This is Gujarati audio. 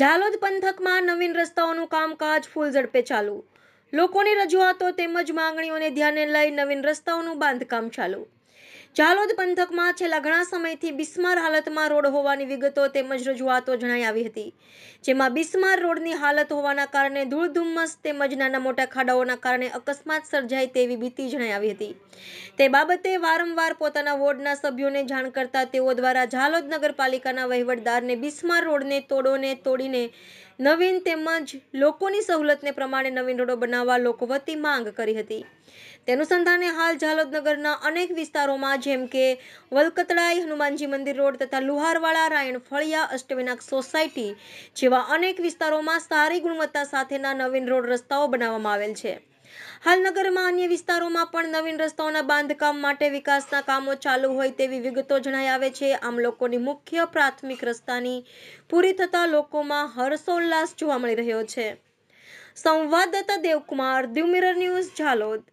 ઝાલોદ પંથકમાં નવીન રસ્તાઓનું કામકાજ ફૂલ ઝડપે ચાલુ લોકોની રજૂઆતો તેમજ માંગણીઓને ધ્યાને લઈ નવીન રસ્તાઓનું બાંધકામ ચાલુ ચાલોદ પંથકમાં છેલ્લા ઘણા સમયથી બિસ્માર હાલતમાં રોડ હોવાની વિગતો તેમજ રજૂઆતો જણાઈ આવી હતી જેમાં બિસ્માર રોડની હાલત હોવાના કારણે ધૂળ ધુમ્મસ તેમજ નાના મોટા ખાડાઓના કારણે અકસ્માત સર્જાય તેવી ભીતિ જણાઈ આવી હતી તે બાબતે વારંવાર પોતાના વોર્ડના સભ્યોને જાણ કરતા તેઓ દ્વારા ઝાલોદ નગરપાલિકાના વહીવટદારને બિસ્માર રોડને તોડોને તોડીને નવીન તેમજ લોકોની સહુલતને પ્રમાણે નવીન રોડો બનાવવા લોકો વતી માંગ કરી હતી તેનું સંધાને હાલ જાલોદનગરના અનેક વિસ્તારોમાં જેમ કે વલકતડાઈ હનુમાનજી મંદિર રોડ તથા લુહારવાળા રાયણ ફળિયા અષ્ટવિનાક સોસાયટી જેવા અનેક વિસ્તારોમાં સારી ગુણવત્તા સાથેના નવીન રોડ રસ્તાઓ બનાવવામાં આવેલ છે હાલ નગરમાં અન્ય વિસ્તારોમાં પણ નવીન રસ્તાઓના બાંધકામ માટે વિકાસના કામો ચાલુ હોય તેવી વિગતો જણાઈ આવે છે આમ લોકોની મુખ્ય પ્રાથમિક રસ્તાની પૂરી થતા લોકોમાં હર્ષોલ્લાસ જોવા મળી રહ્યો છે સંવાદદાતા દેવકુમાર દ્યુમિરર ન્યૂઝ ઝાલોદ